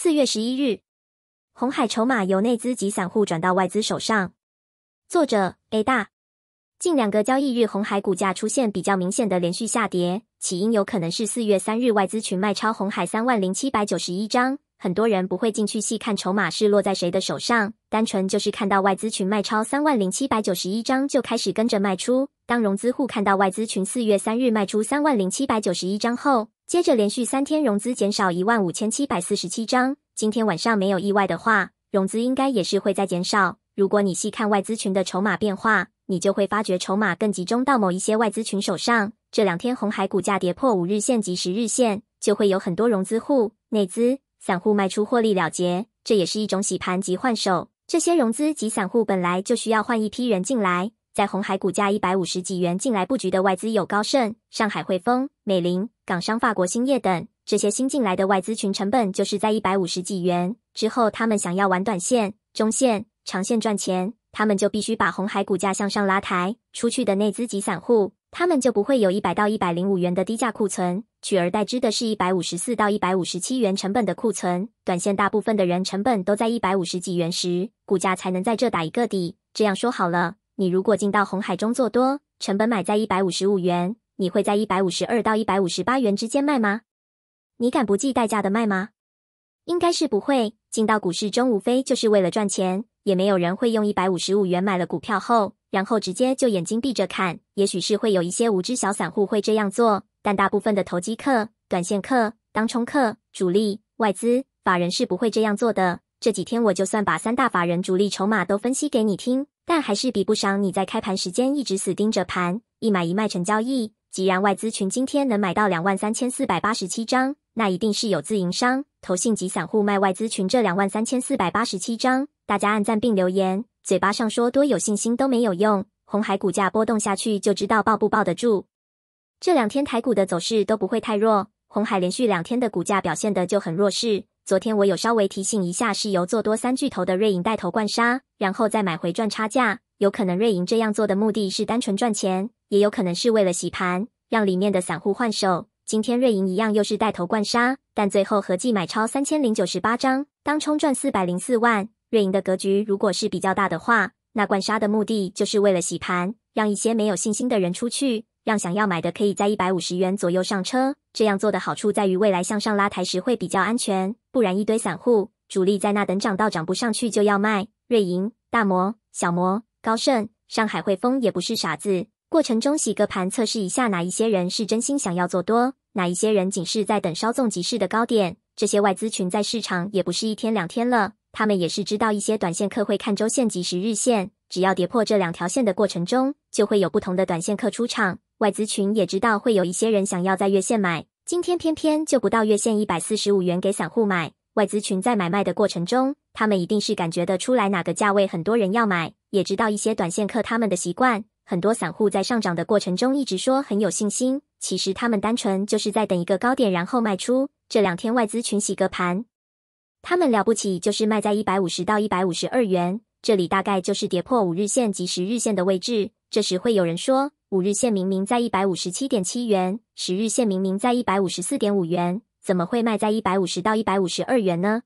四月十一日，红海筹码由内资及散户转到外资手上。作者：A 大。近两个交易日，红海股价出现比较明显的连续下跌，起因有可能是四月三日外资群卖超红海三万零七百九十一张。很多人不会进去细看筹码是落在谁的手上，单纯就是看到外资群卖超三万零七百九十一张就开始跟着卖出。当融资户看到外资群四月三日卖出三万零七百九十一张后，接着连续三天融资减少一万五千七百四十七张，今天晚上没有意外的话，融资应该也是会再减少。如果你细看外资群的筹码变化，你就会发觉筹码更集中到某一些外资群手上。这两天红海股价跌破五日线及十日线，就会有很多融资户、内资散户卖出获利了结，这也是一种洗盘及换手。这些融资及散户本来就需要换一批人进来。在红海股价一百五十几元进来布局的外资有高盛、上海汇丰、美林、港商法国兴业等。这些新进来的外资群成本就是在一百五十几元之后，他们想要玩短线、中线、长线赚钱，他们就必须把红海股价向上拉抬。出去的内资及散户，他们就不会有一百到一百零五元的低价库存，取而代之的是一百五十四到一百五十七元成本的库存。短线大部分的人成本都在一百五十几元时，股价才能在这打一个底。这样说好了。你如果进到红海中做多，成本买在一百五十五元，你会在一百五十二到一百五十八元之间卖吗？你敢不计代价的卖吗？应该是不会。进到股市中无非就是为了赚钱，也没有人会用一百五十五元买了股票后，然后直接就眼睛闭着看。也许是会有一些无知小散户会这样做，但大部分的投机客、短线客、当冲客、主力、外资、法人是不会这样做的。这几天我就算把三大法人、主力筹码都分析给你听。但还是比不上你在开盘时间一直死盯着盘，一买一卖成交易。既然外资群今天能买到两万三千四百八十七张，那一定是有自营商、投信及散户卖外资群这两万三千四百八十七张。大家按赞并留言，嘴巴上说多有信心都没有用。红海股价波动下去就知道抱不抱得住。这两天台股的走势都不会太弱，红海连续两天的股价表现的就很弱势。昨天我有稍微提醒一下，是由做多三巨头的瑞银带头灌杀，然后再买回赚差价。有可能瑞银这样做的目的是单纯赚钱，也有可能是为了洗盘，让里面的散户换手。今天瑞银一样又是带头灌杀，但最后合计买超三千零九十八张，当冲赚四百零四万。瑞银的格局如果是比较大的话，那灌杀的目的就是为了洗盘，让一些没有信心的人出去。让想要买的可以在一百五十元左右上车，这样做的好处在于未来向上拉抬时会比较安全。不然一堆散户主力在那等涨，到涨不上去就要卖。瑞银、大摩、小摩、高盛、上海汇丰也不是傻子，过程中洗个盘，测试一下哪一些人是真心想要做多，哪一些人仅是在等稍纵即逝的高点。这些外资群在市场也不是一天两天了，他们也是知道一些短线客会看周线及时日线，只要跌破这两条线的过程中，就会有不同的短线客出场。外资群也知道会有一些人想要在月线买，今天偏偏就不到月线一百四十五元给散户买。外资群在买卖的过程中，他们一定是感觉得出来哪个价位很多人要买，也知道一些短线客他们的习惯。很多散户在上涨的过程中一直说很有信心，其实他们单纯就是在等一个高点然后卖出。这两天外资群洗个盘，他们了不起就是卖在一百五十到一百五十二元，这里大概就是跌破五日线及十日线的位置。这时会有人说。五日线明明在一百五十七点七元，十日线明明在一百五十四点五元，怎么会卖在一百五十到一百五十二元呢？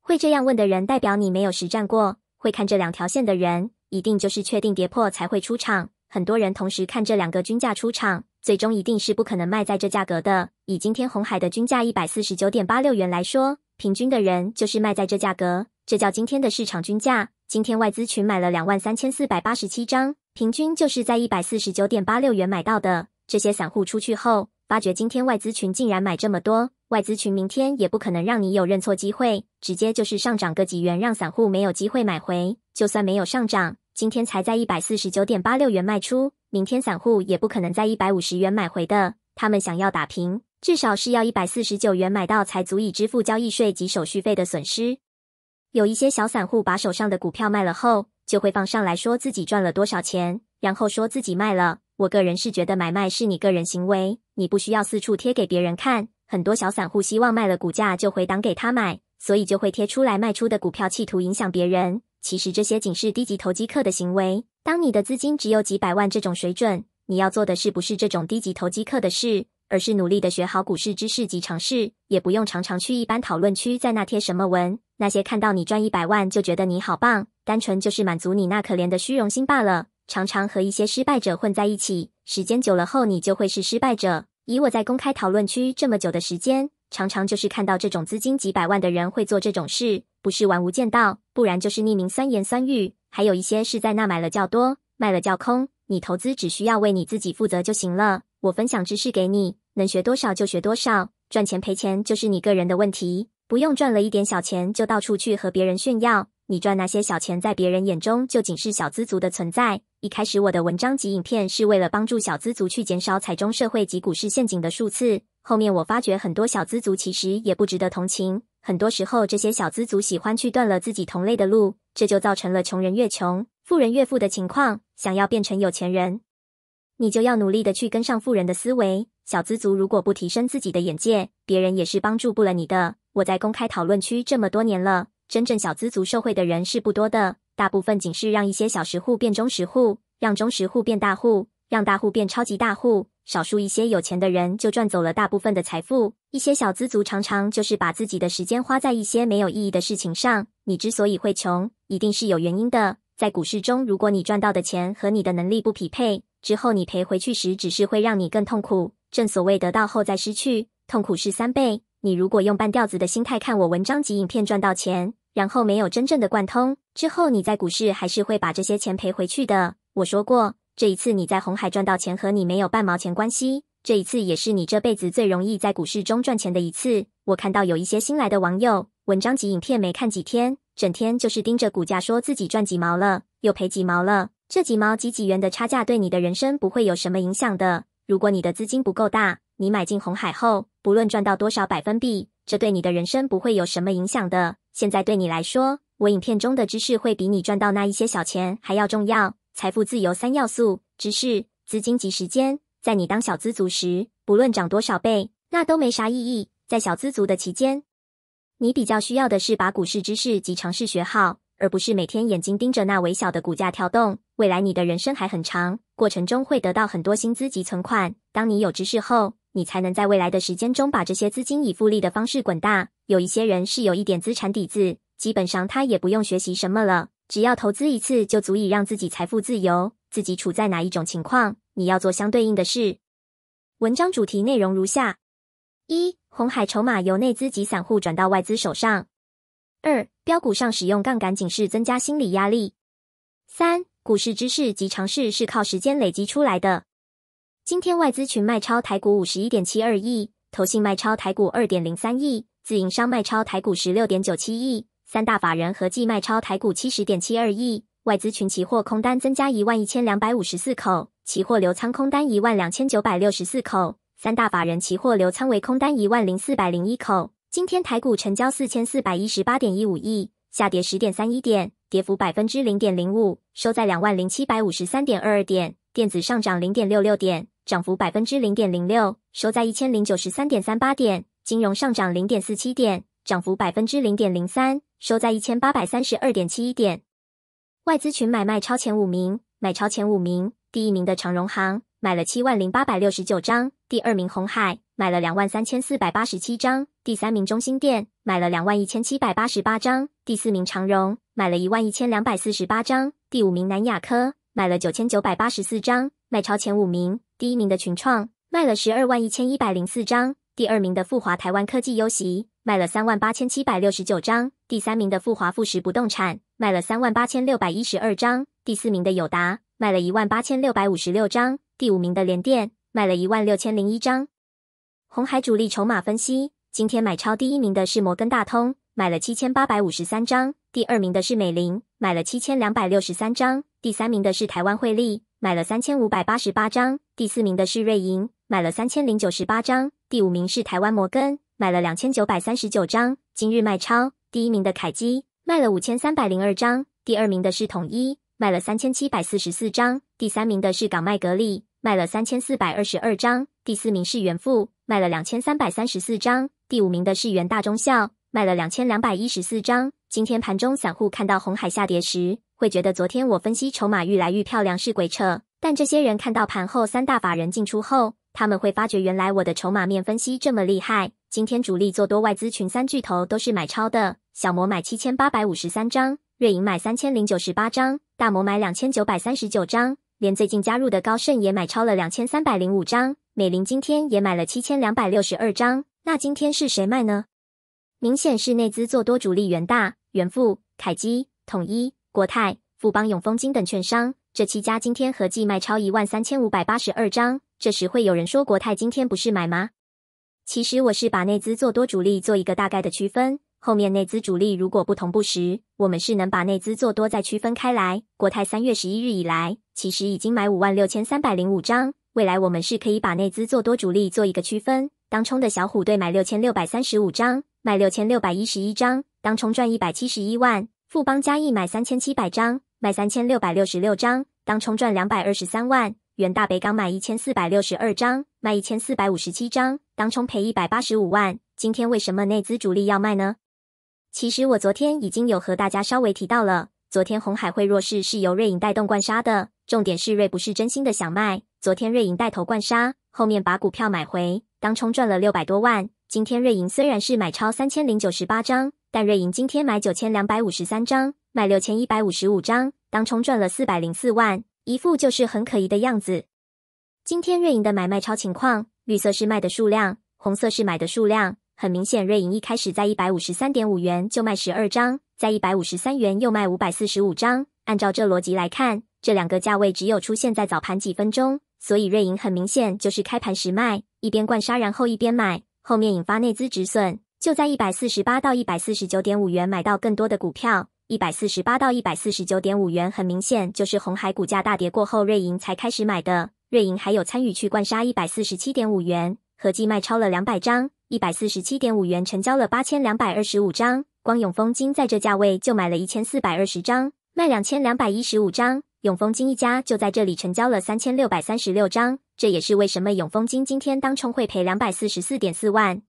会这样问的人，代表你没有实战过。会看这两条线的人，一定就是确定跌破才会出场。很多人同时看这两个均价出场，最终一定是不可能卖在这价格的。以今天红海的均价一百四十九点八六元来说，平均的人就是卖在这价格，这叫今天的市场均价。今天外资群买了两万三千四百八十七张。平均就是在一百四十九点八六元买到的。这些散户出去后，发觉今天外资群竟然买这么多，外资群明天也不可能让你有认错机会，直接就是上涨个几元，让散户没有机会买回。就算没有上涨，今天才在一百四十九点八六元卖出，明天散户也不可能在一百五十元买回的。他们想要打平，至少是要一百四十九元买到，才足以支付交易税及手续费的损失。有一些小散户把手上的股票卖了后。就会放上来说自己赚了多少钱，然后说自己卖了。我个人是觉得买卖是你个人行为，你不需要四处贴给别人看。很多小散户希望卖了股价就回档给他买，所以就会贴出来卖出的股票，企图影响别人。其实这些仅是低级投机客的行为。当你的资金只有几百万这种水准，你要做的是不是这种低级投机客的事，而是努力的学好股市知识及常识，也不用常常去一般讨论区在那贴什么文。那些看到你赚一百万就觉得你好棒。单纯就是满足你那可怜的虚荣心罢了。常常和一些失败者混在一起，时间久了后，你就会是失败者。以我在公开讨论区这么久的时间，常常就是看到这种资金几百万的人会做这种事，不是玩无间道，不然就是匿名酸言酸语，还有一些是在那买了较多，卖了较空。你投资只需要为你自己负责就行了。我分享知识给你，能学多少就学多少，赚钱赔钱就是你个人的问题，不用赚了一点小钱就到处去和别人炫耀。你赚那些小钱，在别人眼中就仅是小资族的存在。一开始我的文章及影片是为了帮助小资族去减少踩中社会及股市陷阱的数次。后面我发觉很多小资族其实也不值得同情。很多时候，这些小资族喜欢去断了自己同类的路，这就造成了穷人越穷、富人越富的情况。想要变成有钱人，你就要努力的去跟上富人的思维。小资族如果不提升自己的眼界，别人也是帮助不了你的。我在公开讨论区这么多年了。真正小资族受会的人是不多的，大部分仅是让一些小时户变中时户，让中时户变大户，让大户变超级大户。少数一些有钱的人就赚走了大部分的财富。一些小资族常常就是把自己的时间花在一些没有意义的事情上。你之所以会穷，一定是有原因的。在股市中，如果你赚到的钱和你的能力不匹配，之后你赔回去时，只是会让你更痛苦。正所谓得到后再失去，痛苦是三倍。你如果用半吊子的心态看我文章及影片赚到钱，然后没有真正的贯通，之后你在股市还是会把这些钱赔回去的。我说过，这一次你在红海赚到钱和你没有半毛钱关系。这一次也是你这辈子最容易在股市中赚钱的一次。我看到有一些新来的网友，文章及影片没看几天，整天就是盯着股价，说自己赚几毛了，又赔几毛了。这几毛几几元的差价对你的人生不会有什么影响的。如果你的资金不够大，你买进红海后，不论赚到多少百分比，这对你的人生不会有什么影响的。现在对你来说，我影片中的知识会比你赚到那一些小钱还要重要。财富自由三要素：知识、资金及时间。在你当小资族时，不论涨多少倍，那都没啥意义。在小资族的期间，你比较需要的是把股市知识及常识学好，而不是每天眼睛盯着那微小的股价跳动。未来你的人生还很长，过程中会得到很多薪资及存款。当你有知识后，你才能在未来的时间中把这些资金以复利的方式滚大。有一些人是有一点资产底子，基本上他也不用学习什么了，只要投资一次就足以让自己财富自由。自己处在哪一种情况，你要做相对应的事。文章主题内容如下：一、红海筹码由内资及散户转到外资手上；二、标股上使用杠杆警示增加心理压力；三、股市知识及尝试是靠时间累积出来的。今天外资群卖超台股五十一点七二亿，投信卖超台股二点零三亿，自营商卖超台股十六点九七亿，三大法人合计卖超台股七十点七二亿。外资群期货空单增加一万一千两百五十四口，期货留仓空单一万两千九百六十四口，三大法人期货留仓为空单一万零四百零一口。今天台股成交四千四百一十八点一五亿，下跌十点三一点，跌幅百分之零点零五，收在两万零七百五十三点二二点，电子上涨零点六六点。涨幅百分之零点零六，收在一千零九十三点三八点。金融上涨零点四七点，涨幅百分之零点零三，收在一千八百三十二点七一点。外资群买卖超前五名，买超前五名，第一名的长荣行买了七万零八百六十九张，第二名红海买了两万三千四百八十七张，第三名中心店买了两万一千七百八十八张，第四名长荣买了一万一千两百四十八张，第五名南亚科买了九千九百八十四张，卖超前五名。第一名的群创卖了十二万一千一百零四张，第二名的富华台湾科技优席卖了三万八千七百六十九张，第三名的富华富时不动产卖了三万八千六百一十二张，第四名的友达卖了一万八千六百五十六张，第五名的联电卖了一万六千零一张。红海主力筹码分析，今天买超第一名的是摩根大通，买了七千八百五十三张，第二名的是美林，买了七千两百六十三张，第三名的是台湾汇利。买了三千五百八十八张，第四名的是瑞银，买了三千零九十八张，第五名是台湾摩根，买了两千九百三十九张。今日卖超，第一名的凯基卖了五千三百零二张，第二名的是统一，卖了三千七百四十四张，第三名的是港麦格力，卖了三千四百二十二张，第四名是元富，卖了两千三百三十四张，第五名的是元大中校，卖了两千两百一十四张。今天盘中散户看到红海下跌时，会觉得昨天我分析筹码愈来愈漂亮是鬼扯。但这些人看到盘后三大法人进出后，他们会发觉原来我的筹码面分析这么厉害。今天主力做多，外资群三巨头都是买超的，小摩买七千八百五十三张，瑞银买三千零九十八张，大摩买两千九百三十九张，连最近加入的高盛也买超了两千三百零五张，美林今天也买了七千两百六十二张。那今天是谁卖呢？明显是内资做多，主力源大。元富、凯基、统一、国泰、富邦、永丰金等券商，这七家今天合计卖超一万三千五百八十二张。这时会有人说，国泰今天不是买吗？其实我是把内资做多主力做一个大概的区分。后面内资主力如果不同步时，我们是能把内资做多再区分开来。国泰三月十一日以来，其实已经买五万六千三百零五张。未来我们是可以把内资做多主力做一个区分。当冲的小虎队买六千六百三十五张，卖六千六百一十一张。当冲赚一百七十一万，富邦嘉义买三千七百张，卖三千六百六十六张；当冲赚两百二十三万，元大北港买一千四百六十二张，卖一千四百五十七张；当冲赔一百八十五万。今天为什么内资主力要卖呢？其实我昨天已经有和大家稍微提到了，昨天红海会弱势是由瑞银带动灌杀的，重点是瑞不是真心的想卖。昨天瑞银带头灌杀，后面把股票买回，当冲赚了六百多万。今天瑞银虽然是买超三千零九十八张。但瑞银今天买九千两百五十三张，卖六千一百五十五张，当冲赚了四百零四万，一副就是很可疑的样子。今天瑞银的买卖超情况，绿色是卖的数量，红色是买的数量。很明显，瑞银一开始在一百五十三点五元就卖十二张，在一百五十三元又卖五百四十五张。按照这逻辑来看，这两个价位只有出现在早盘几分钟，所以瑞银很明显就是开盘时卖，一边灌杀，然后一边买，后面引发内资止损。就在一百四十八到一百四十九点五元买到更多的股票，一百四十八到一百四十九点五元很明显就是红海股价大跌过后瑞银才开始买的。瑞银还有参与去灌杀一百四十七点五元，合计卖超了两百张，一百四十七点五元成交了八千两百二十五张。光永丰金在这价位就买了一千四百二十张，卖两千两百一十五张，永丰金一家就在这里成交了三千六百三十六张。这也是为什么永丰金今天当冲会赔两百四十四点四万。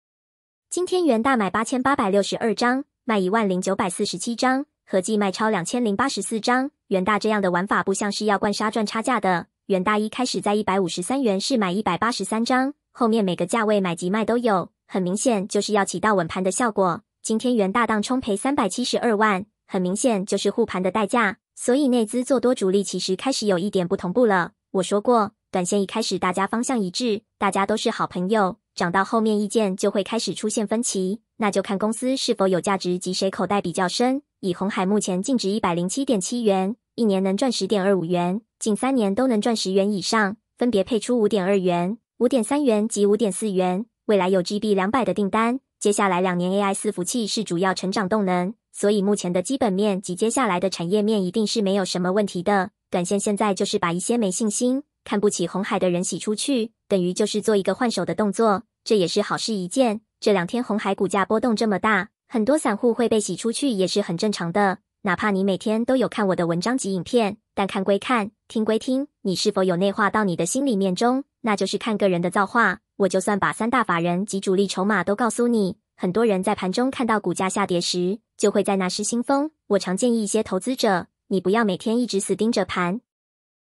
今天元大买八千八百六十二张，卖一万零九百四十七张，合计卖超两千零八十四张。元大这样的玩法不像是要灌杀赚差价的。元大一开始在一百五十三元是买一百八十三张，后面每个价位买及卖都有，很明显就是要起到稳盘的效果。今天元大当冲赔三百七十二万，很明显就是护盘的代价。所以内资做多主力其实开始有一点不同步了。我说过，短线一开始大家方向一致，大家都是好朋友。讲到后面，意见就会开始出现分歧。那就看公司是否有价值及谁口袋比较深。以红海目前净值一百零七点七元，一年能赚十点二五元，近三年都能赚十元以上，分别配出五点二元、五点三元及五点四元。未来有 G B 两百的订单，接下来两年 A I 四服器是主要成长动能，所以目前的基本面及接下来的产业面一定是没有什么问题的。短线现在就是把一些没信心、看不起红海的人洗出去，等于就是做一个换手的动作。这也是好事一件。这两天红海股价波动这么大，很多散户会被洗出去，也是很正常的。哪怕你每天都有看我的文章及影片，但看归看，听归听，你是否有内化到你的心里面中，那就是看个人的造化。我就算把三大法人及主力筹码都告诉你，很多人在盘中看到股价下跌时，就会在那失心疯。我常建议一些投资者，你不要每天一直死盯着盘，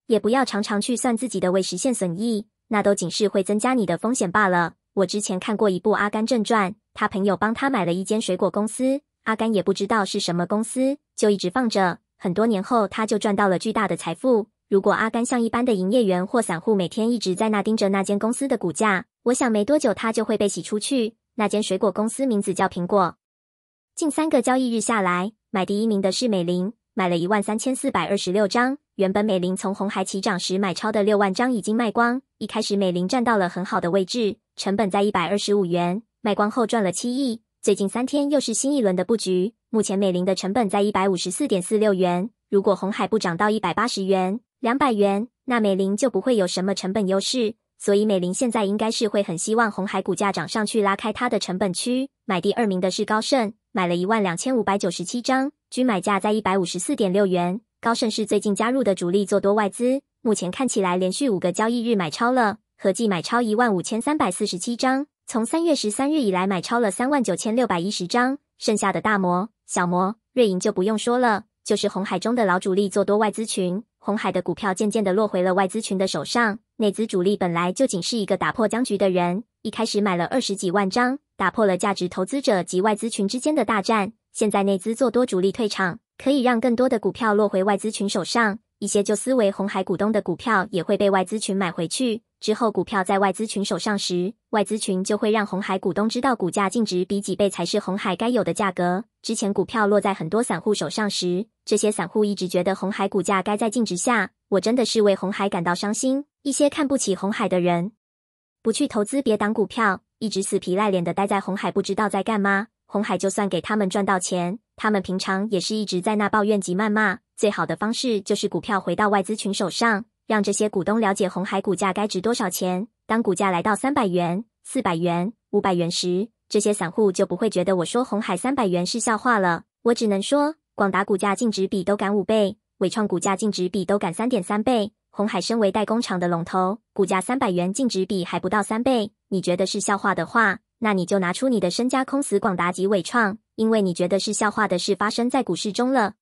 也不要常常去算自己的未实现损益，那都仅是会增加你的风险罢了。我之前看过一部《阿甘正传》，他朋友帮他买了一间水果公司，阿甘也不知道是什么公司，就一直放着。很多年后，他就赚到了巨大的财富。如果阿甘像一般的营业员或散户，每天一直在那盯着那间公司的股价，我想没多久他就会被洗出去。那间水果公司名字叫苹果。近三个交易日下来，买第一名的是美林，买了一万三千四百二十六张。原本美林从红海起涨时买超的六万张已经卖光，一开始美林占到了很好的位置，成本在一百二十五元，卖光后赚了七亿。最近三天又是新一轮的布局，目前美林的成本在一百五十四点四六元。如果红海不涨到一百八十元、两百元，那美林就不会有什么成本优势。所以美林现在应该是会很希望红海股价涨上去，拉开它的成本区。买第二名的是高盛，买了一万两千五百九十七张，均买价在一百五十四点六元。高盛是最近加入的主力做多外资，目前看起来连续五个交易日买超了，合计买超一万五千三百四十七张，从三月十三日以来买超了三万九千六百一十张。剩下的大摩、小摩、瑞银就不用说了，就是红海中的老主力做多外资群。红海的股票渐渐的落回了外资群的手上，内资主力本来就仅是一个打破僵局的人，一开始买了二十几万张，打破了价值投资者及外资群之间的大战。现在内资做多主力退场。可以让更多的股票落回外资群手上，一些旧思维红海股东的股票也会被外资群买回去。之后股票在外资群手上时，外资群就会让红海股东知道股价净值比几倍才是红海该有的价格。之前股票落在很多散户手上时，这些散户一直觉得红海股价该在净值下。我真的是为红海感到伤心。一些看不起红海的人，不去投资别挡股票，一直死皮赖脸的待在红海，不知道在干嘛。红海就算给他们赚到钱。他们平常也是一直在那抱怨及谩骂。最好的方式就是股票回到外资群手上，让这些股东了解红海股价该值多少钱。当股价来到三百元、四百元、五百元时，这些散户就不会觉得我说红海三百元是笑话了。我只能说，广达股价净值比都赶五倍，伟创股价净值比都赶三点三倍。红海身为代工厂的龙头，股价三百元净值比还不到三倍，你觉得是笑话的话？那你就拿出你的身家空死广达及伟创，因为你觉得是笑话的事发生在股市中了。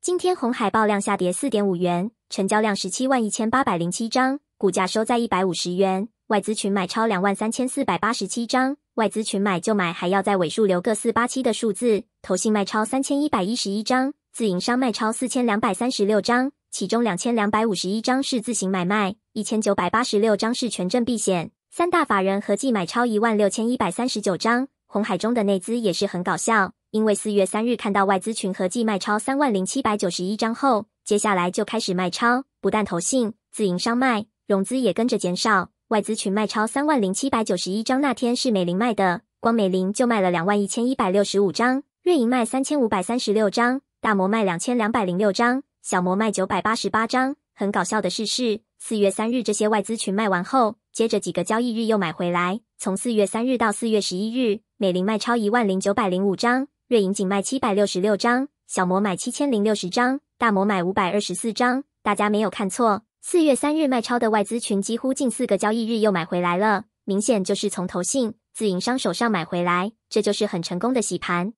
今天红海爆量下跌四点五元，成交量十七万一千八百零七张，股价收在一百五十元。外资群买超两万三千四百八十七张，外资群买就买，还要在尾数留个四八七的数字。投信卖超三千一百一十一张，自营商卖超四千两百三十六张，其中两千两百五十一张是自行买卖，一千九百八十六张是权证避险。三大法人合计买超一万六千一百三十九张，红海中的内资也是很搞笑。因为四月三日看到外资群合计卖超三万零七百九十一张后，接下来就开始卖超，不但投信、自营商卖，融资也跟着减少。外资群卖超三万零七百九十一张那天是美林卖的，光美林就卖了两万一千一百六十五张，瑞银卖三千五百三十六张，大摩卖两千两百零六张，小摩卖九百八十八张。很搞笑的事是，四月三日这些外资群卖完后。接着几个交易日又买回来，从四月三日到四月十一日，美林卖超一万零九百零五张，瑞银仅卖七百六十六张，小摩买七千零六十张，大摩买五百二十四张。大家没有看错，四月三日卖超的外资群几乎近四个交易日又买回来了，明显就是从投信、自营商手上买回来，这就是很成功的洗盘。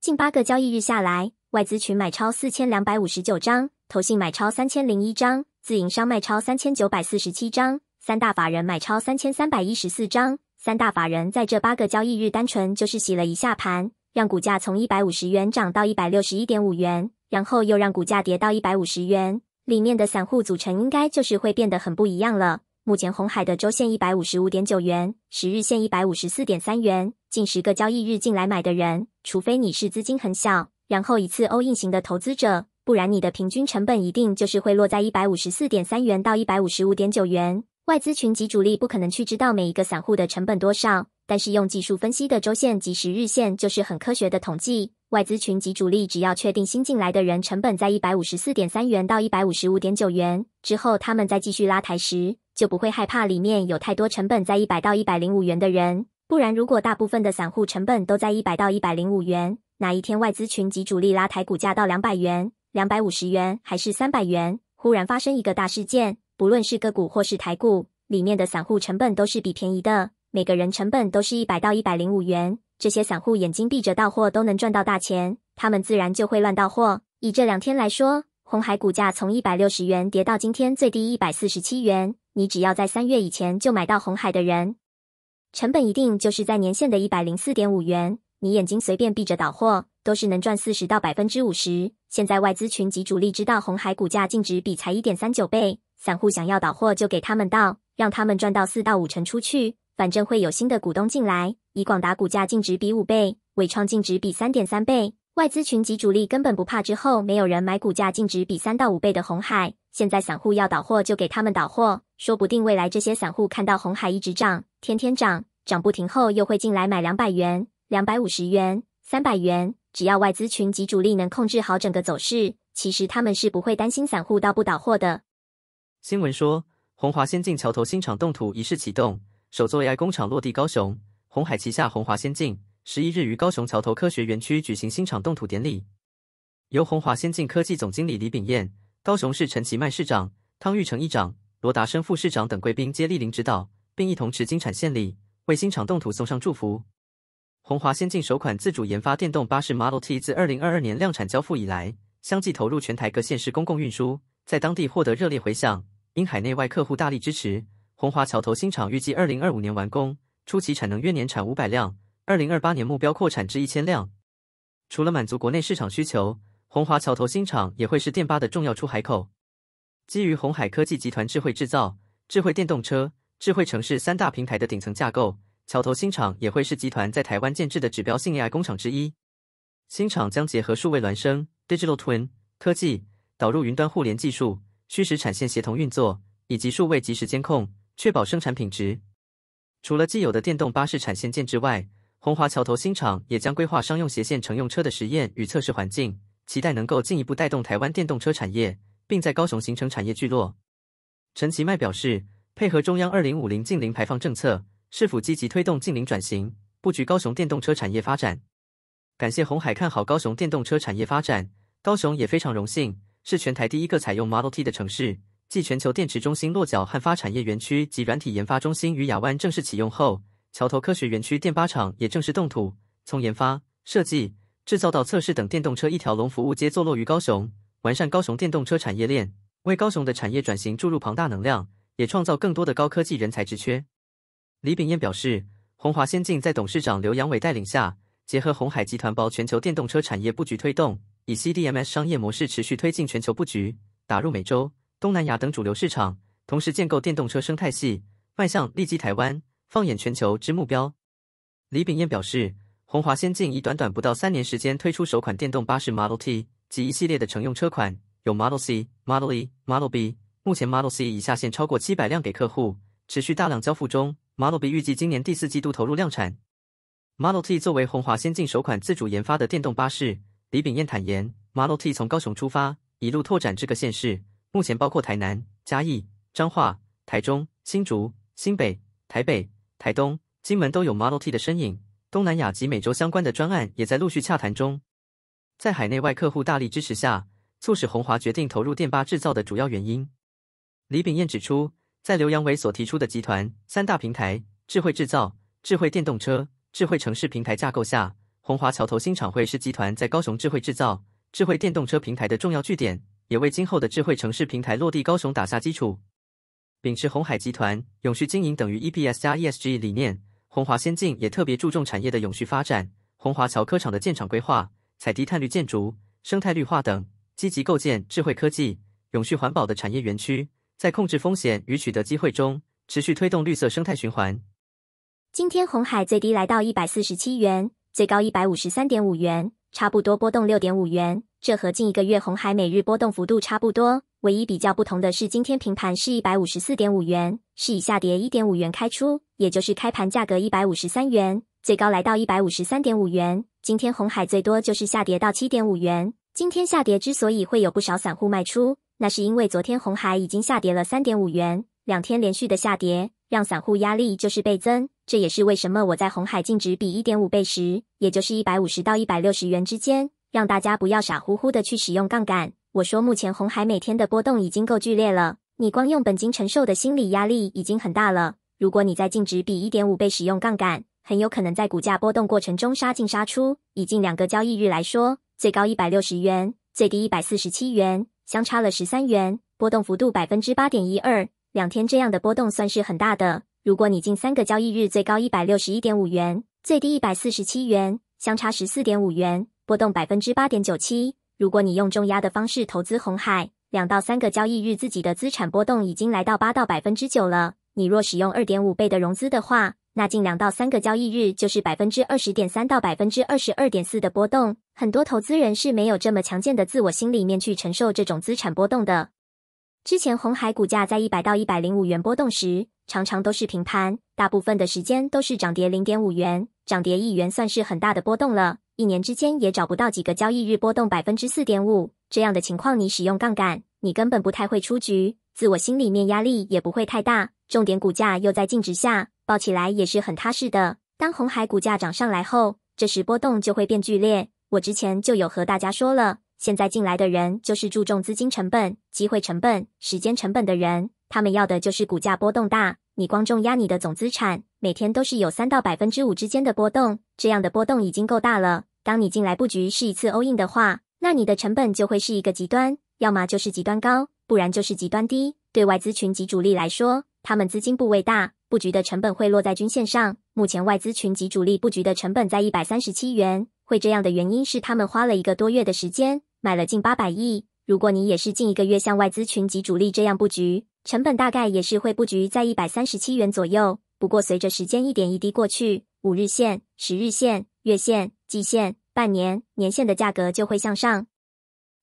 近八个交易日下来，外资群买超四千两百五十九张，投信买超三千零一张，自营商卖超三千九百四十七张。三大法人买超三千三百一十四张，三大法人在这八个交易日单纯就是洗了一下盘，让股价从一百五十元涨到一百六十一点五元，然后又让股价跌到一百五十元，里面的散户组成应该就是会变得很不一样了。目前红海的周线一百五十五点九元，十日线一百五十四点三元，近十个交易日进来买的人，除非你是资金很小，然后一次欧 n 型的投资者，不然你的平均成本一定就是会落在一百五十四点三元到一百五十五点九元。外资群及主力不可能去知道每一个散户的成本多少，但是用技术分析的周线及十日线就是很科学的统计。外资群及主力只要确定新进来的人成本在一百五十四点三元到一百五十五点九元之后，他们再继续拉抬时，就不会害怕里面有太多成本在一百到一百零五元的人。不然，如果大部分的散户成本都在一百到一百零五元，哪一天外资群及主力拉抬股价到两百元、两百五十元还是三百元，忽然发生一个大事件？不论是个股或是台股，里面的散户成本都是比便宜的，每个人成本都是一百到一百零五元。这些散户眼睛闭着到货都能赚到大钱，他们自然就会乱到货。以这两天来说，红海股价从一百六十元跌到今天最低一百四十七元，你只要在三月以前就买到红海的人，成本一定就是在年限的一百零四点五元，你眼睛随便闭着倒货都是能赚四十到百分之五十。现在外资群及主力知道红海股价净值比才一点三九倍。散户想要倒货，就给他们倒，让他们赚到四到五成出去。反正会有新的股东进来。以广达股价净值比五倍，伟创净值比三点三倍，外资群及主力根本不怕。之后没有人买，股价净值比三到五倍的红海，现在散户要倒货就给他们倒货。说不定未来这些散户看到红海一直涨，天天涨，涨不停后，又会进来买两百元、两百五十元、三百元。只要外资群及主力能控制好整个走势，其实他们是不会担心散户倒不倒货的。新闻说，鸿华先进桥头新厂动土仪式启动，首座 AI 工厂落地高雄。红海旗下鸿华先进十一日于高雄桥头科学园区举行新厂动土典礼，由鸿华先进科技总经理李炳彦、高雄市陈其迈市长、汤玉成议长、罗达生副市长等贵宾接莅临指导，并一同持金产献礼，为新厂动土送上祝福。鸿华先进首款自主研发电动巴士 m o d e l t 自二零二二年量产交付以来，相继投入全台各县市公共运输，在当地获得热烈回响。因海内外客户大力支持，红华桥头新厂预计二零二五年完工，初期产能约年产五百辆，二零二八年目标扩产至一千辆。除了满足国内市场需求，红华桥头新厂也会是电巴的重要出海口。基于红海科技集团智慧制造、智慧电动车、智慧城市三大平台的顶层架构，桥头新厂也会是集团在台湾建制的指标性 AI 工厂之一。新厂将结合数位孪生 （Digital Twin） 科技，导入云端互联技术。虚实产线协同运作，以及数位即时监控，确保生产品质。除了既有的电动巴士产线建制外，红华桥头新厂也将规划商用斜线乘用车的实验与测试环境，期待能够进一步带动台湾电动车产业，并在高雄形成产业聚落。陈其迈表示，配合中央二零五零近零排放政策，是否积极推动近零转型，布局高雄电动车产业发展。感谢红海看好高雄电动车产业发展，高雄也非常荣幸。是全台第一个采用 Model T 的城市，继全球电池中心落脚汉发产业园区及软体研发中心与亚湾正式启用后，桥头科学园区电八厂也正式动土，从研发、设计、制造到测试等电动车一条龙服务皆坐落于高雄，完善高雄电动车产业链，为高雄的产业转型注入庞大能量，也创造更多的高科技人才之缺。李炳彦表示，鸿华先进在董事长刘阳伟带领下，结合红海集团，包全球电动车产业布局，推动。以 CDMS 商业模式持续推进全球布局，打入美洲、东南亚等主流市场，同时建构电动车生态系，迈向立基台湾，放眼全球之目标。李炳彦表示，鸿华先进以短短不到三年时间推出首款电动巴士 Model T 及一系列的乘用车款，有 Model C、Model E、Model B。目前 Model C 已下线超过七百辆给客户，持续大量交付中。Model B 预计今年第四季度投入量产。Model T 作为鸿华先进首款自主研发的电动巴士。李炳艳坦言，Model T 从高雄出发，一路拓展这个县市。目前包括台南、嘉义、彰化、台中、新竹、新北、台北、台东、金门都有 Model T 的身影。东南亚及美洲相关的专案也在陆续洽谈中。在海内外客户大力支持下，促使鸿华决定投入电巴制造的主要原因。李炳艳指出，在刘扬伟所提出的集团三大平台——智慧制造、智慧电动车、智慧城市平台架构下。红华桥头新厂会是集团在高雄智慧制造、智慧电动车平台的重要据点，也为今后的智慧城市平台落地高雄打下基础。秉持红海集团永续经营等于 E P S 加 E S G 理念，红华先进也特别注重产业的永续发展。红华桥科厂的建厂规划，采低碳绿建筑、生态绿化等，积极构建智慧科技、永续环保的产业园区，在控制风险与取得机会中，持续推动绿色生态循环。今天红海最低来到一百四十七元。最高一百五十三点五元，差不多波动六点五元，这和近一个月红海每日波动幅度差不多。唯一比较不同的是，今天平盘是一百五十四点五元，是以下跌一点五元开出，也就是开盘价格一百五十三元，最高来到一百五十三点五元。今天红海最多就是下跌到七点五元。今天下跌之所以会有不少散户卖出，那是因为昨天红海已经下跌了三点五元，两天连续的下跌让散户压力就是倍增。这也是为什么我在红海净值比一点五倍时，也就是一百五十到一百六十元之间，让大家不要傻乎乎的去使用杠杆。我说，目前红海每天的波动已经够剧烈了，你光用本金承受的心理压力已经很大了。如果你在净值比一点五倍使用杠杆，很有可能在股价波动过程中杀进杀出。以近两个交易日来说，最高一百六十元，最低一百四十七元，相差了十三元，波动幅度百分之八点一二。两天这样的波动算是很大的。如果你近三个交易日最高一百六十一点五元，最低一百四十七元，相差十四点五元，波动百分之八点九七。如果你用重压的方式投资红海，两到三个交易日自己的资产波动已经来到八到百分之九了。你若使用二点五倍的融资的话，那近两到三个交易日就是百分之二十点三到百分之二十二点四的波动。很多投资人是没有这么强健的自我心里面去承受这种资产波动的。之前红海股价在一百到一百零五元波动时，常常都是平盘，大部分的时间都是涨跌零点五元，涨跌一元算是很大的波动了。一年之间也找不到几个交易日波动百分之四点五这样的情况，你使用杠杆，你根本不太会出局，自我心里面压力也不会太大。重点股价又在净值下，抱起来也是很踏实的。当红海股价涨上来后，这时波动就会变剧烈。我之前就有和大家说了。现在进来的人就是注重资金成本、机会成本、时间成本的人，他们要的就是股价波动大。你光重压你的总资产，每天都是有三到百分之五之间的波动，这样的波动已经够大了。当你进来布局是一次 all in 的话，那你的成本就会是一个极端，要么就是极端高，不然就是极端低。对外资群及主力来说，他们资金部位大，布局的成本会落在均线上。目前外资群及主力布局的成本在一百三十七元，会这样的原因是他们花了一个多月的时间。买了近八百亿。如果你也是近一个月像外资群及主力这样布局，成本大概也是会布局在一百三十七元左右。不过随着时间一点一滴过去，五日线、十日线、月线、季线、半年、年线的价格就会向上。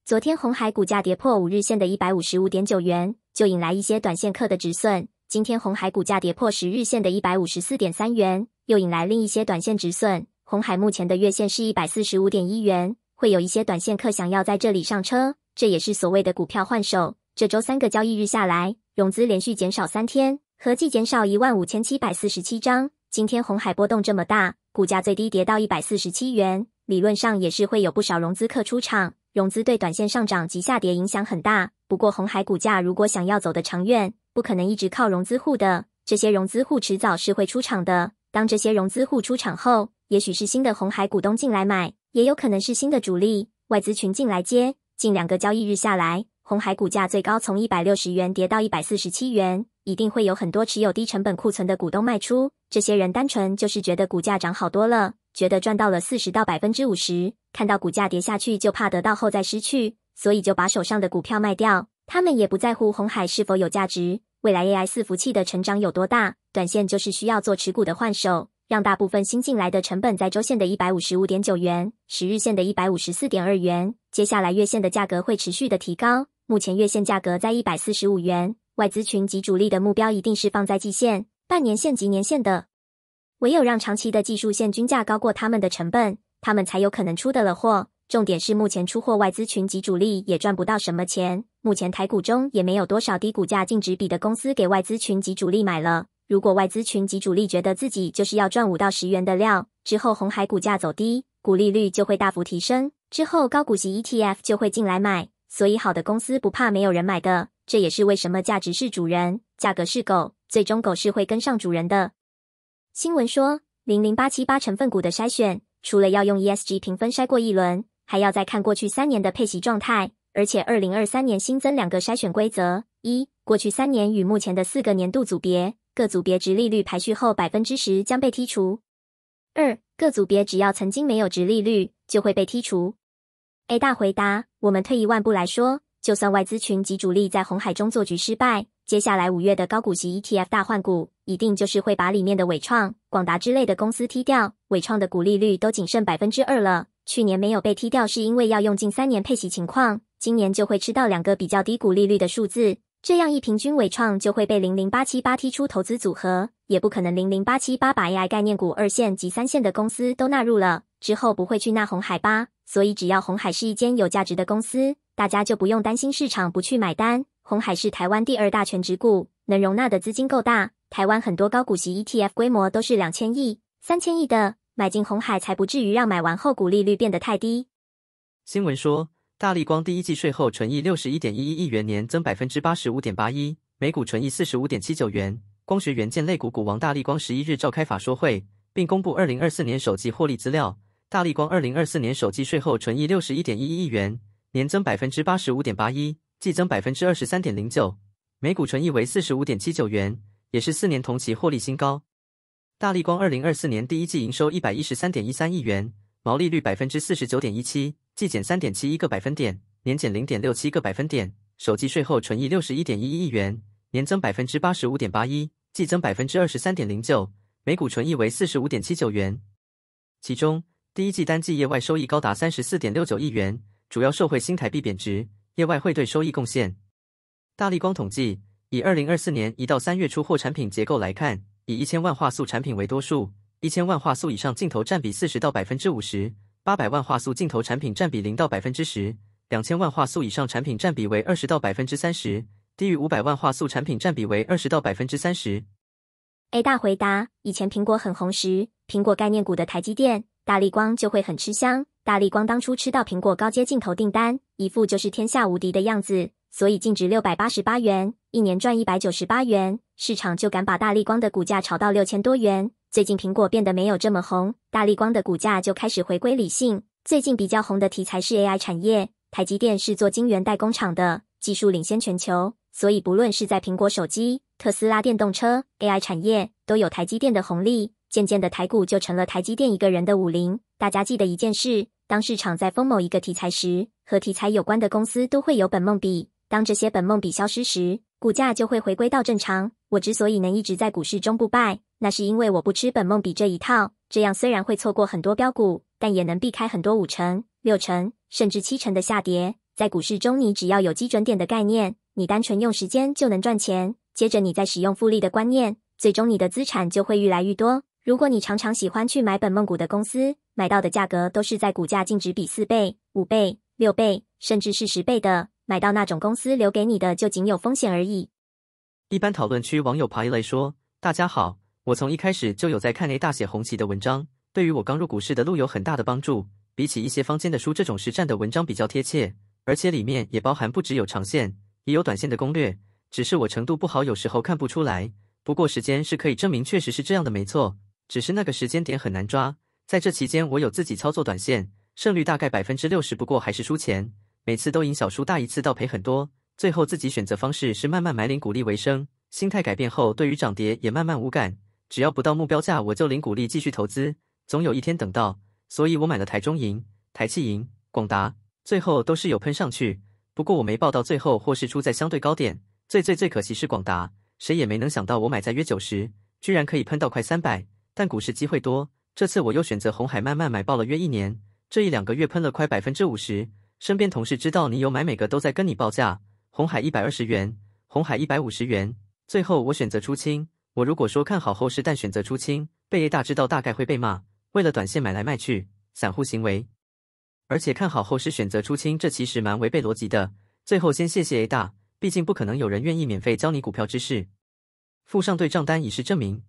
昨天红海股价跌破五日线的一百五十五点九元，就引来一些短线客的止损。今天红海股价跌破十日线的一百五十四点三元，又引来另一些短线止损。红海目前的月线是一百四十五点一元。会有一些短线客想要在这里上车，这也是所谓的股票换手。这周三个交易日下来，融资连续减少三天，合计减少一万五千七百四十七张。今天红海波动这么大，股价最低跌到一百四十七元，理论上也是会有不少融资客出场。融资对短线上涨及下跌影响很大。不过红海股价如果想要走得长远，不可能一直靠融资户的，这些融资户迟早是会出场的。当这些融资户出场后，也许是新的红海股东进来买。也有可能是新的主力外资群进来接，近两个交易日下来，红海股价最高从一百六十元跌到一百四十七元，一定会有很多持有低成本库存的股东卖出。这些人单纯就是觉得股价涨好多了，觉得赚到了四十到百分之五十，看到股价跌下去就怕得到后再失去，所以就把手上的股票卖掉。他们也不在乎红海是否有价值，未来 AI 四服器的成长有多大，短线就是需要做持股的换手。让大部分新进来的成本在周线的一百五十五点九元，十日线的一百五十四点二元，接下来月线的价格会持续的提高。目前月线价格在一百四十五元，外资群及主力的目标一定是放在季线、半年线及年线的，唯有让长期的技术线均价高过他们的成本，他们才有可能出得了货。重点是目前出货外资群及主力也赚不到什么钱，目前台股中也没有多少低股价、净值比的公司给外资群及主力买了。如果外资群及主力觉得自己就是要赚五到十元的料，之后红海股价走低，股利率就会大幅提升，之后高股息 ETF 就会进来买，所以好的公司不怕没有人买的。这也是为什么价值是主人，价格是狗，最终狗是会跟上主人的。新闻说，零零八七八成分股的筛选，除了要用 ESG 评分筛过一轮，还要再看过去三年的配息状态，而且二零二三年新增两个筛选规则：一、过去三年与目前的四个年度组别。各组别值利率排序后，百分之十将被剔除。二各组别只要曾经没有值利率，就会被剔除。A 大回答：我们退一万步来说，就算外资群及主力在红海中做局失败，接下来五月的高股息 ETF 大换股，一定就是会把里面的伟创、广达之类的公司踢掉。伟创的股利率都仅剩百分之二了，去年没有被踢掉是因为要用近三年配息情况，今年就会吃到两个比较低股利率的数字。这样一平均，伟创就会被零零八七八踢出投资组合，也不可能零零八七八把 AI 概念股二线及三线的公司都纳入了，之后不会去纳红海吧？所以只要红海是一间有价值的公司，大家就不用担心市场不去买单。红海是台湾第二大全职股，能容纳的资金够大，台湾很多高股息 ETF 规模都是两千亿、三千亿的，买进红海才不至于让买完后股利率变得太低。新闻说。大力光第一季税后纯益六十一点一一亿元，年增百分之八十五点八一，每股纯益四十五点七九元。光学元件类股股王大力光十一日召开法说会，并公布二零二四年首季获利资料。大力光二零二四年首季税后纯益六十一点一一亿元，年增百分之八十五点八一，季增百分之二十三点零九，每股纯益为四十五点七九元，也是四年同期获利新高。大力光二零二四年第一季营收一百一十三点一三亿元，毛利率百分之四十九点一七。季减三点七一个百分点，年减零点六七个百分点。手机税后纯益六十一点一一亿元，年增百分之八十五点八一，季增百分之二十三点零九，每股纯益为四十五点七九元。其中，第一季单季业外收益高达三十四点六九亿元，主要受惠新台币贬值、业外汇兑收益贡献。大力光统计，以二零二四年一到三月初货产品结构来看，以一千万画素产品为多数，一千万画素以上镜头占比四十到百分之五十。八百万画素镜头产品占比零到百分之十，两千万画素以上产品占比为二十到百分之三十，低于五百万画素产品占比为二十到百分之三十。A 大回答：以前苹果很红时，苹果概念股的台积电、大力光就会很吃香。大力光当初吃到苹果高阶镜头订单，一副就是天下无敌的样子，所以净值六百八十八元，一年赚一百九十八元，市场就敢把大力光的股价炒到六千多元。最近苹果变得没有这么红，大立光的股价就开始回归理性。最近比较红的题材是 AI 产业，台积电是做晶圆代工厂的，技术领先全球，所以不论是在苹果手机、特斯拉电动车、AI 产业，都有台积电的红利。渐渐的，台股就成了台积电一个人的武林。大家记得一件事：当市场在疯某一个题材时，和题材有关的公司都会有本梦笔。当这些本梦笔消失时，股价就会回归到正常。我之所以能一直在股市中不败。那是因为我不吃本梦比这一套，这样虽然会错过很多标股，但也能避开很多五成、六成甚至七成的下跌。在股市中，你只要有基准点的概念，你单纯用时间就能赚钱。接着，你再使用复利的观念，最终你的资产就会越来越多。如果你常常喜欢去买本梦股的公司，买到的价格都是在股价净值比四倍、五倍、六倍，甚至是十倍的，买到那种公司留给你的就仅有风险而已。一般讨论区网友爬一类说：“大家好。”我从一开始就有在看 A 大写红旗的文章，对于我刚入股市的路有很大的帮助。比起一些坊间的书，这种实战的文章比较贴切，而且里面也包含不只有长线，也有短线的攻略。只是我程度不好，有时候看不出来。不过时间是可以证明，确实是这样的，没错。只是那个时间点很难抓。在这期间，我有自己操作短线，胜率大概百分之六十，不过还是输钱。每次都赢小输大，一次倒赔很多。最后自己选择方式是慢慢买领鼓励为生，心态改变后，对于涨跌也慢慢无感。只要不到目标价，我就领鼓励继续投资，总有一天等到。所以我买了台中银、台气银、广达，最后都是有喷上去。不过我没报到最后，或是出在相对高点。最最最可惜是广达，谁也没能想到我买在约九十，居然可以喷到快三百。但股市机会多，这次我又选择红海慢慢买报了约一年，这一两个月喷了快百分之五十。身边同事知道你有买，每个都在跟你报价：红海一百二十元，红海一百五十元。最后我选择出清。我如果说看好后市，但选择出清，被 A 大知道大概会被骂。为了短线买来卖去，散户行为。而且看好后市选择出清，这其实蛮违背逻辑的。最后先谢谢 A 大，毕竟不可能有人愿意免费教你股票知识。附上对账单以示证明。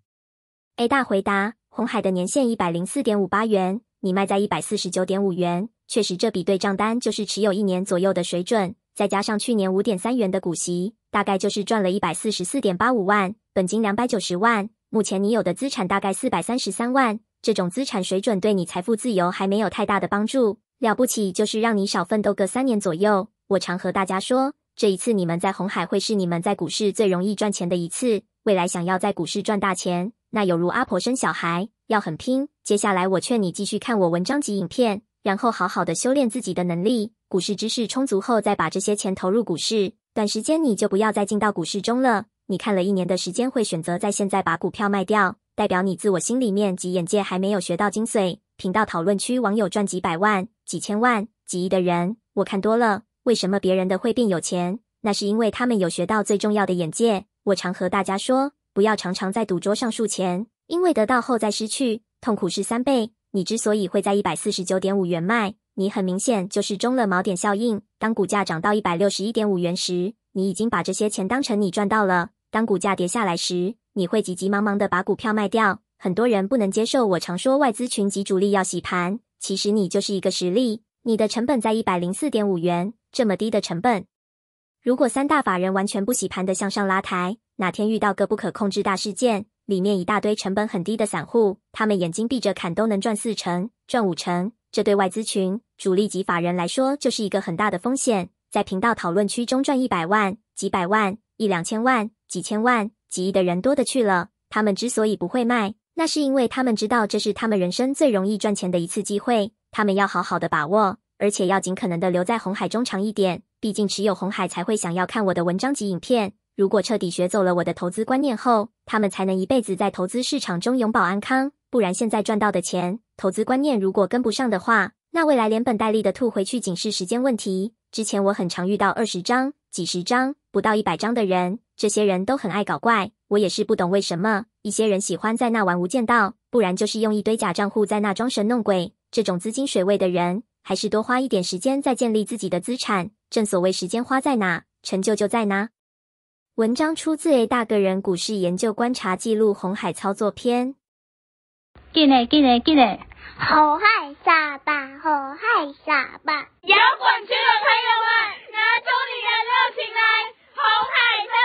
A 大回答：红海的年限一百零四点五八元，你卖在一百四十九点五元，确实这笔对账单就是持有一年左右的水准。再加上去年五点三元的股息，大概就是赚了一百四十四点八五万。本金两百九十万，目前你有的资产大概四百三十三万。这种资产水准对你财富自由还没有太大的帮助。了不起就是让你少奋斗个三年左右。我常和大家说，这一次你们在红海会是你们在股市最容易赚钱的一次。未来想要在股市赚大钱，那犹如阿婆生小孩，要很拼。接下来我劝你继续看我文章及影片，然后好好的修炼自己的能力。股市知识充足后再把这些钱投入股市，短时间你就不要再进到股市中了。你看了一年的时间，会选择在现在把股票卖掉，代表你自我心里面及眼界还没有学到精髓。频道讨论区网友赚几百万、几千万、几亿的人，我看多了，为什么别人的会变有钱？那是因为他们有学到最重要的眼界。我常和大家说，不要常常在赌桌上输钱，因为得到后再失去，痛苦是三倍。你之所以会在一百四十九点五元卖，你很明显就是中了锚点效应。当股价涨到一百六十一点五元时，你已经把这些钱当成你赚到了。当股价跌下来时，你会急急忙忙地把股票卖掉。很多人不能接受。我常说外资群及主力要洗盘，其实你就是一个实例。你的成本在一百零四点五元，这么低的成本，如果三大法人完全不洗盘的向上拉抬，哪天遇到个不可控制大事件，里面一大堆成本很低的散户，他们眼睛闭着砍都能赚四成、赚五成，这对外资群、主力及法人来说就是一个很大的风险。在频道讨论区中赚一百万、几百万、一两千万。几千万、几亿的人多的去了，他们之所以不会卖，那是因为他们知道这是他们人生最容易赚钱的一次机会，他们要好好的把握，而且要尽可能的留在红海中长一点。毕竟持有红海才会想要看我的文章及影片。如果彻底学走了我的投资观念后，他们才能一辈子在投资市场中永保安康。不然现在赚到的钱，投资观念如果跟不上的话，那未来连本带利的吐回去，仅是时间问题。之前我很常遇到二十张、几十张不到一百张的人，这些人都很爱搞怪。我也是不懂为什么一些人喜欢在那玩无间道，不然就是用一堆假账户在那装神弄鬼。这种资金水位的人，还是多花一点时间再建立自己的资产。正所谓时间花在哪，成就就在哪。文章出自 A 大个人股市研究观察记录红海操作篇。进来，进来，进来。好嗨噻吧，好嗨噻吧！摇滚区的朋友们，拿出你的热情来！好嗨噻！